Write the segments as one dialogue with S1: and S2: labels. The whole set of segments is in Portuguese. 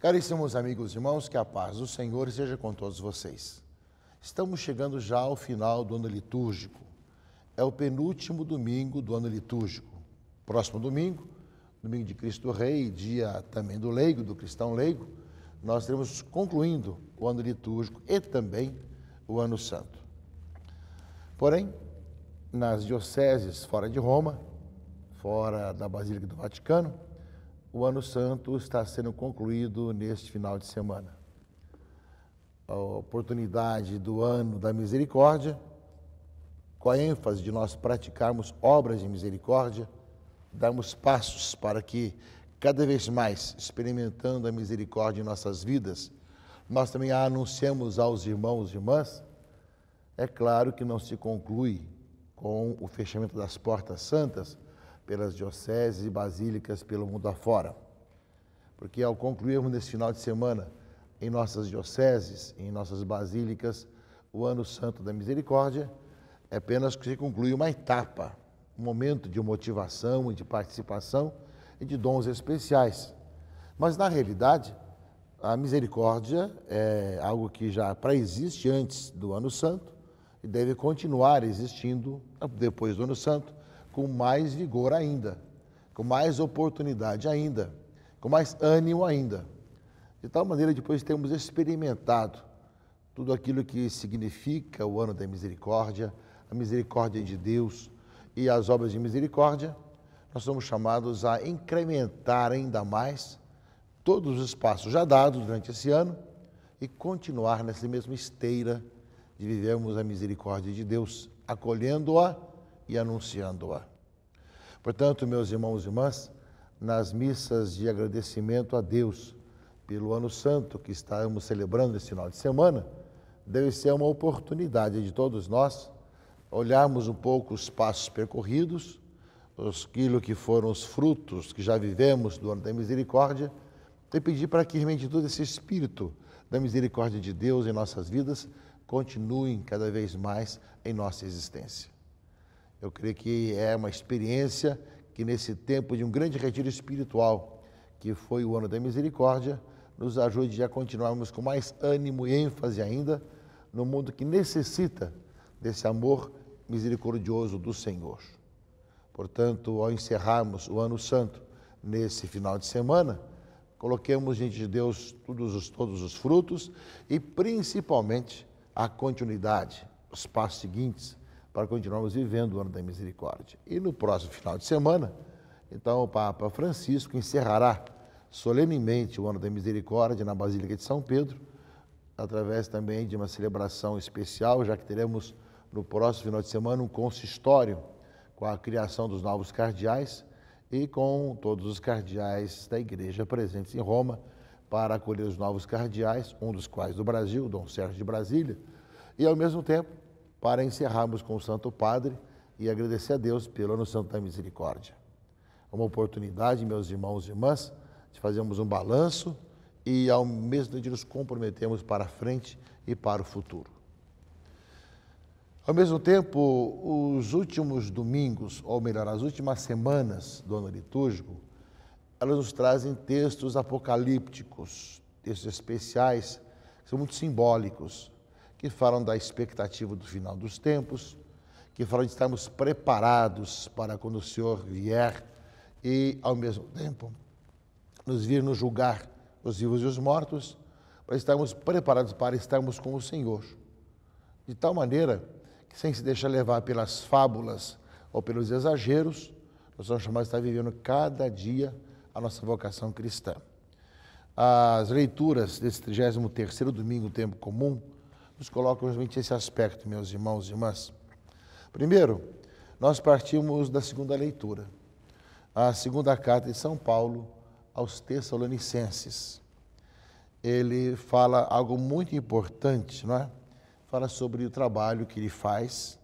S1: Caríssimos amigos e irmãos, que a paz do Senhor seja com todos vocês. Estamos chegando já ao final do ano litúrgico. É o penúltimo domingo do ano litúrgico. Próximo domingo, domingo de Cristo Rei, dia também do leigo, do cristão leigo, nós teremos concluindo o ano litúrgico e também o ano santo. Porém, nas dioceses fora de Roma, fora da Basílica do Vaticano, o Ano Santo está sendo concluído neste final de semana. A oportunidade do Ano da Misericórdia, com a ênfase de nós praticarmos obras de misericórdia, darmos passos para que, cada vez mais experimentando a misericórdia em nossas vidas, nós também a anunciamos aos irmãos e irmãs. É claro que não se conclui com o fechamento das portas santas pelas dioceses e basílicas pelo mundo afora. Porque ao concluirmos nesse final de semana em nossas dioceses, em nossas basílicas, o Ano Santo da Misericórdia, é apenas que se conclui uma etapa, um momento de motivação e de participação e de dons especiais. Mas, na realidade, a misericórdia é algo que já pré-existe antes do Ano Santo e deve continuar existindo depois do Ano Santo, com mais vigor ainda, com mais oportunidade ainda, com mais ânimo ainda. De tal maneira, depois temos experimentado tudo aquilo que significa o ano da misericórdia, a misericórdia de Deus e as obras de misericórdia, nós somos chamados a incrementar ainda mais todos os passos já dados durante esse ano e continuar nessa mesma esteira de vivermos a misericórdia de Deus, acolhendo-a e anunciando-a. Portanto, meus irmãos e irmãs, nas missas de agradecimento a Deus pelo Ano Santo que estamos celebrando esse final de semana, deve ser uma oportunidade de todos nós olharmos um pouco os passos percorridos, os aquilo que foram os frutos que já vivemos do ano da misericórdia, e pedir para que realmente todo esse espírito da misericórdia de Deus em nossas vidas continue cada vez mais em nossa existência. Eu creio que é uma experiência que, nesse tempo de um grande retiro espiritual, que foi o ano da misericórdia, nos ajude a continuarmos com mais ânimo e ênfase ainda no mundo que necessita desse amor misericordioso do Senhor. Portanto, ao encerrarmos o Ano Santo nesse final de semana, coloquemos diante de Deus todos os, todos os frutos e principalmente a continuidade, os passos seguintes para continuarmos vivendo o ano da misericórdia. E no próximo final de semana, então o Papa Francisco encerrará solenemente o ano da misericórdia na Basílica de São Pedro, através também de uma celebração especial, já que teremos no próximo final de semana um consistório com a criação dos novos cardeais e com todos os cardeais da igreja presentes em Roma para acolher os novos cardeais, um dos quais do Brasil, Dom Sérgio de Brasília, e ao mesmo tempo para encerrarmos com o Santo Padre e agradecer a Deus pelo ano santo da misericórdia. É uma oportunidade, meus irmãos e irmãs, de fazermos um balanço e ao mesmo tempo de nos comprometermos para a frente e para o futuro. Ao mesmo tempo, os últimos domingos, ou melhor, as últimas semanas do ano litúrgico, elas nos trazem textos apocalípticos, textos especiais, que são muito simbólicos, que falam da expectativa do final dos tempos, que falam de estarmos preparados para quando o Senhor vier e, ao mesmo tempo, nos vir nos julgar os vivos e os mortos, para estarmos preparados para estarmos com o Senhor. De tal maneira que, sem se deixar levar pelas fábulas ou pelos exageros, nós somos chamados a estar vivendo cada dia a nossa vocação cristã. As leituras desse 33 terceiro domingo, tempo comum, nos colocam realmente esse aspecto, meus irmãos e irmãs. Primeiro, nós partimos da segunda leitura, a segunda carta de São Paulo aos Tessalonicenses. Ele fala algo muito importante, não é? Fala sobre o trabalho que ele faz.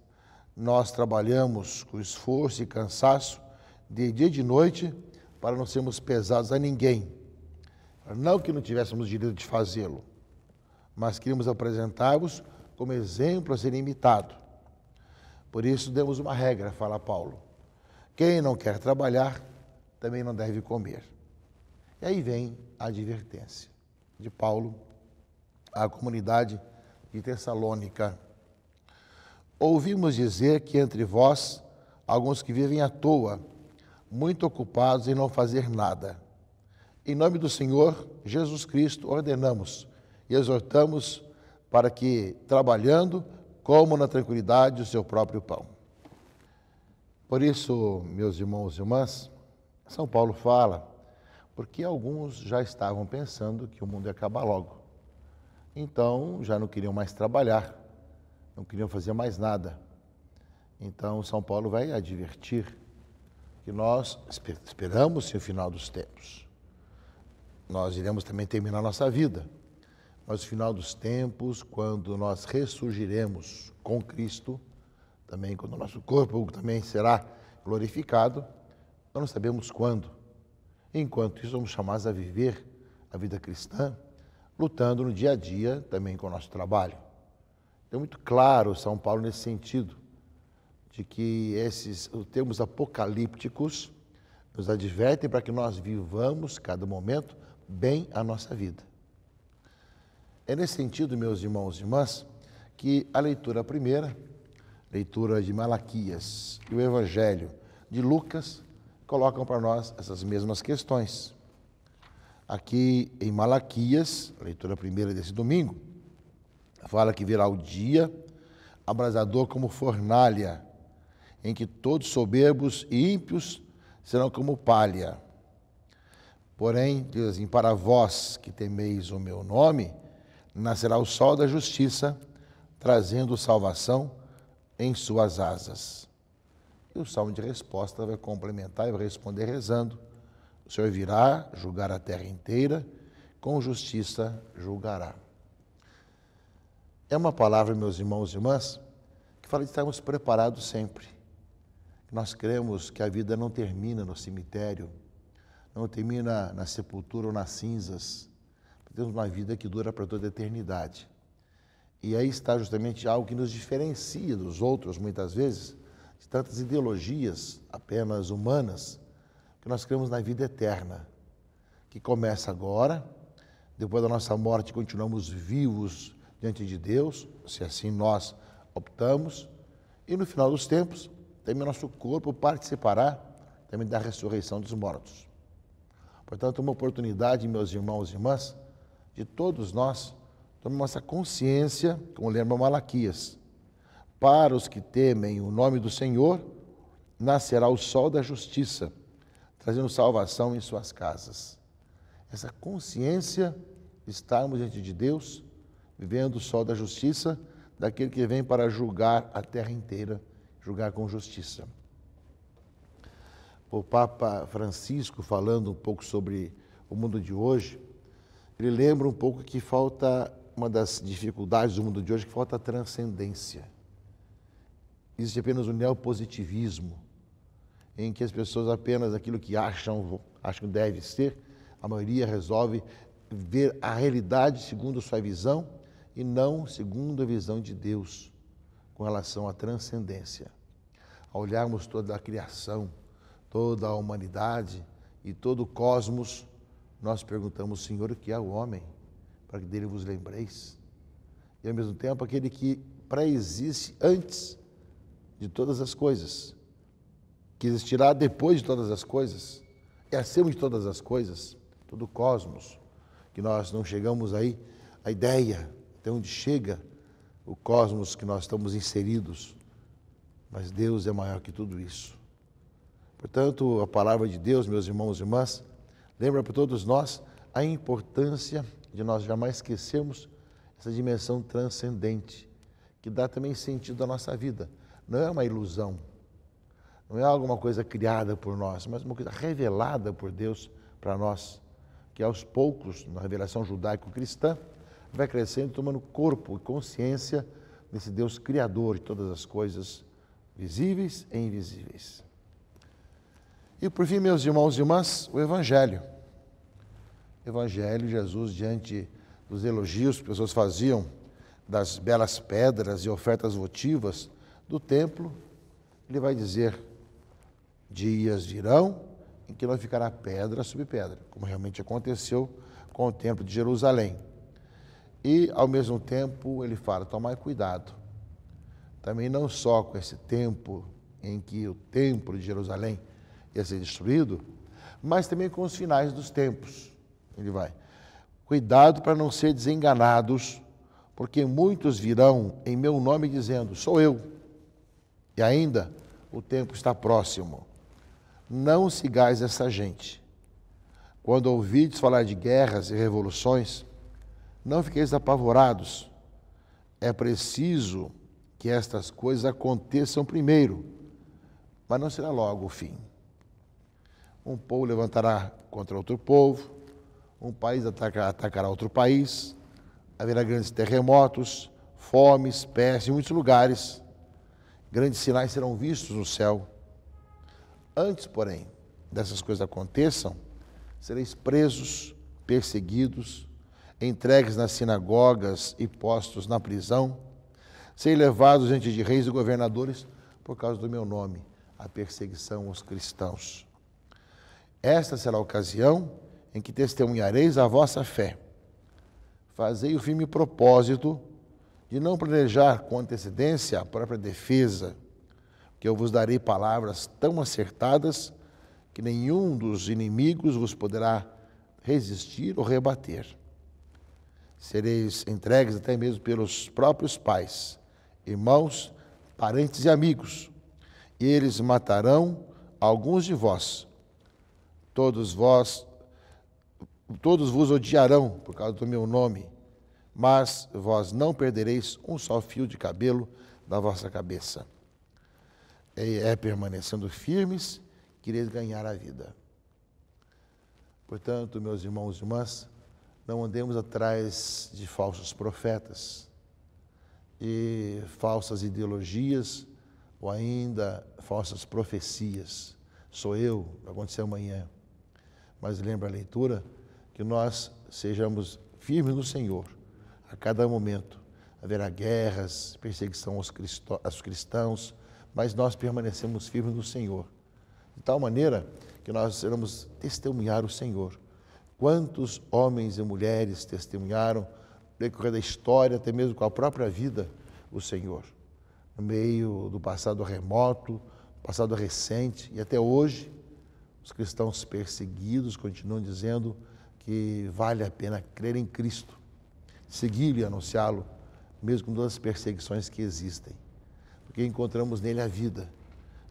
S1: Nós trabalhamos com esforço e cansaço de dia e de noite para não sermos pesados a ninguém. Não que não tivéssemos direito de fazê-lo, mas queríamos apresentar-vos como exemplo a ser imitado. Por isso demos uma regra, fala Paulo. Quem não quer trabalhar também não deve comer. E aí vem a advertência de Paulo à comunidade de Tessalônica. Ouvimos dizer que entre vós alguns que vivem à toa, muito ocupados em não fazer nada. Em nome do Senhor Jesus Cristo ordenamos e exortamos para que, trabalhando, como na tranquilidade o seu próprio pão. Por isso, meus irmãos e irmãs, São Paulo fala, porque alguns já estavam pensando que o mundo ia acabar logo. Então, já não queriam mais trabalhar, não queriam fazer mais nada. Então, São Paulo vai advertir que nós esperamos o final dos tempos. Nós iremos também terminar nossa vida mas no final dos tempos, quando nós ressurgiremos com Cristo, também quando o nosso corpo também será glorificado, nós não sabemos quando. Enquanto isso, somos chamados a viver a vida cristã, lutando no dia a dia também com o nosso trabalho. É muito claro São Paulo nesse sentido, de que esses termos apocalípticos nos advertem para que nós vivamos cada momento bem a nossa vida. É nesse sentido, meus irmãos e irmãs, que a leitura primeira, leitura de Malaquias e o Evangelho de Lucas, colocam para nós essas mesmas questões. Aqui em Malaquias, leitura primeira desse domingo, fala que virá o dia abrasador como fornalha, em que todos soberbos e ímpios serão como palha. Porém, diz assim: Para vós que temeis o meu nome, nascerá o sol da justiça, trazendo salvação em suas asas. E o salmo de resposta vai complementar e vai responder rezando: O Senhor virá julgar a terra inteira, com justiça julgará. É uma palavra, meus irmãos e irmãs, que fala de estarmos preparados sempre. Nós cremos que a vida não termina no cemitério, não termina na sepultura ou nas cinzas temos uma vida que dura para toda a eternidade. E aí está justamente algo que nos diferencia dos outros, muitas vezes, de tantas ideologias apenas humanas, que nós cremos na vida eterna, que começa agora, depois da nossa morte continuamos vivos diante de Deus, se assim nós optamos, e no final dos tempos, também nosso corpo participará também da ressurreição dos mortos. Portanto, uma oportunidade, meus irmãos e irmãs, de todos nós, tome nossa consciência, como lembra Malaquias. Para os que temem o nome do Senhor, nascerá o sol da justiça, trazendo salvação em suas casas. Essa consciência de estarmos diante de Deus, vivendo o sol da justiça, daquele que vem para julgar a terra inteira, julgar com justiça. O Papa Francisco, falando um pouco sobre o mundo de hoje, ele lembra um pouco que falta uma das dificuldades do mundo de hoje, que falta transcendência. Existe apenas o neopositivismo, em que as pessoas apenas aquilo que acham, acham deve ser, a maioria resolve ver a realidade segundo sua visão e não segundo a visão de Deus com relação à transcendência. Ao olharmos toda a criação, toda a humanidade e todo o cosmos, nós perguntamos, Senhor, o que é o homem, para que dele vos lembreis. E ao mesmo tempo, aquele que pré-existe antes de todas as coisas, que existirá depois de todas as coisas, é acima de todas as coisas, todo o cosmos, que nós não chegamos aí, a ideia até onde chega o cosmos que nós estamos inseridos, mas Deus é maior que tudo isso. Portanto, a palavra de Deus, meus irmãos e irmãs, Lembra para todos nós a importância de nós jamais esquecermos essa dimensão transcendente, que dá também sentido à nossa vida. Não é uma ilusão, não é alguma coisa criada por nós, mas uma coisa revelada por Deus para nós, que aos poucos, na revelação judaico-cristã, vai crescendo, tomando corpo e consciência desse Deus criador de todas as coisas, visíveis e invisíveis. E por fim, meus irmãos e irmãs, o Evangelho. Evangelho, Jesus, diante dos elogios que as pessoas faziam das belas pedras e ofertas votivas do templo, ele vai dizer: Dias virão em que não ficará pedra sobre pedra, como realmente aconteceu com o templo de Jerusalém. E, ao mesmo tempo, ele fala: tomai cuidado. Também não só com esse tempo em que o templo de Jerusalém ia ser destruído, mas também com os finais dos tempos. Ele vai. Cuidado para não ser desenganados, porque muitos virão em meu nome dizendo: Sou eu. E ainda o tempo está próximo. Não sigais essa gente. Quando ouvides falar de guerras e revoluções, não fiqueis apavorados. É preciso que estas coisas aconteçam primeiro, mas não será logo o fim. Um povo levantará contra outro povo, um país atacará, outro país, haverá grandes terremotos, fomes, pestes em muitos lugares. Grandes sinais serão vistos no céu. Antes, porém, dessas coisas aconteçam, sereis presos, perseguidos, entregues nas sinagogas e postos na prisão, sereis levados diante de reis e governadores por causa do meu nome, a perseguição aos cristãos. Esta será a ocasião em que testemunhareis a vossa fé. Fazei o firme propósito de não planejar com antecedência a própria defesa, que eu vos darei palavras tão acertadas que nenhum dos inimigos vos poderá resistir ou rebater. Sereis entregues até mesmo pelos próprios pais, irmãos, parentes e amigos, e eles matarão alguns de vós Todos vós, todos vos odiarão por causa do meu nome, mas vós não perdereis um só fio de cabelo da vossa cabeça. É, é permanecendo firmes que ireis ganhar a vida. Portanto, meus irmãos e irmãs, não andemos atrás de falsos profetas e falsas ideologias ou ainda falsas profecias. Sou eu, vai acontecer amanhã mas lembra a leitura, que nós sejamos firmes no Senhor a cada momento. Haverá guerras, perseguição aos, aos cristãos, mas nós permanecemos firmes no Senhor. De tal maneira que nós iremos testemunhar o Senhor. Quantos homens e mulheres testemunharam, no decorrer da história, até mesmo com a própria vida, o Senhor. No meio do passado remoto, passado recente e até hoje, os cristãos perseguidos continuam dizendo que vale a pena crer em Cristo, segui-lo e anunciá-lo, mesmo com todas as perseguições que existem, porque encontramos nele a vida,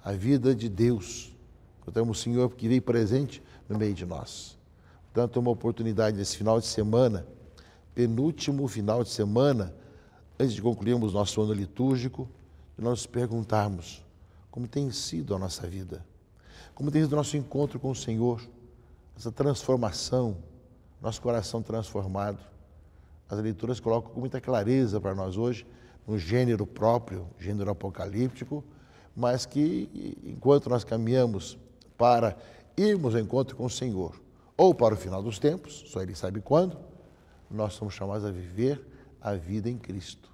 S1: a vida de Deus. Encontramos o Senhor que veio presente no meio de nós. Portanto, uma oportunidade nesse final de semana, penúltimo final de semana, antes de concluirmos nosso ano litúrgico, de nós perguntarmos como tem sido a nossa vida como tem sido o nosso encontro com o Senhor, essa transformação, nosso coração transformado. As leituras colocam com muita clareza para nós hoje, um gênero próprio, gênero apocalíptico, mas que enquanto nós caminhamos para irmos ao encontro com o Senhor, ou para o final dos tempos, só Ele sabe quando, nós somos chamados a viver a vida em Cristo,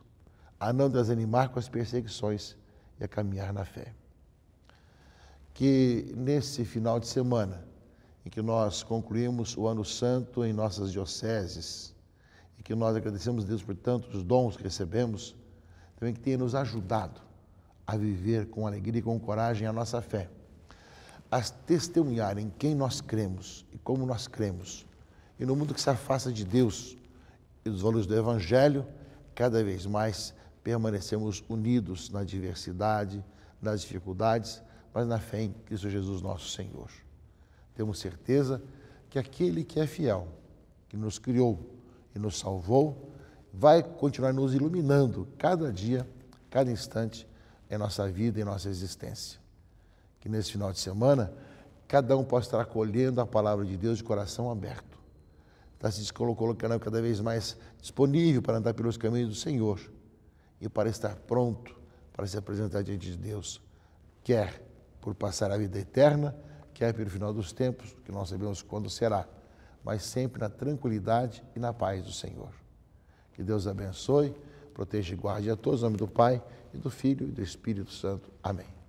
S1: a não desanimar com as perseguições e a caminhar na fé que nesse final de semana, em que nós concluímos o Ano Santo em nossas dioceses, e que nós agradecemos a Deus por tantos dons que recebemos, também que tenha nos ajudado a viver com alegria e com coragem a nossa fé, a testemunhar em quem nós cremos e como nós cremos. E no mundo que se afasta de Deus e dos valores do Evangelho, cada vez mais permanecemos unidos na diversidade, nas dificuldades, mas na fé em Cristo Jesus, nosso Senhor. Temos certeza que aquele que é fiel, que nos criou e nos salvou, vai continuar nos iluminando cada dia, cada instante em nossa vida e nossa existência. Que nesse final de semana, cada um possa estar acolhendo a palavra de Deus de coração aberto. Está se colocando cada vez mais disponível para andar pelos caminhos do Senhor e para estar pronto para se apresentar diante de Deus, quer por passar a vida eterna, que é pelo final dos tempos, que não sabemos quando será, mas sempre na tranquilidade e na paz do Senhor. Que Deus abençoe, proteja e guarde a todos, em nome do Pai, e do Filho e do Espírito Santo. Amém.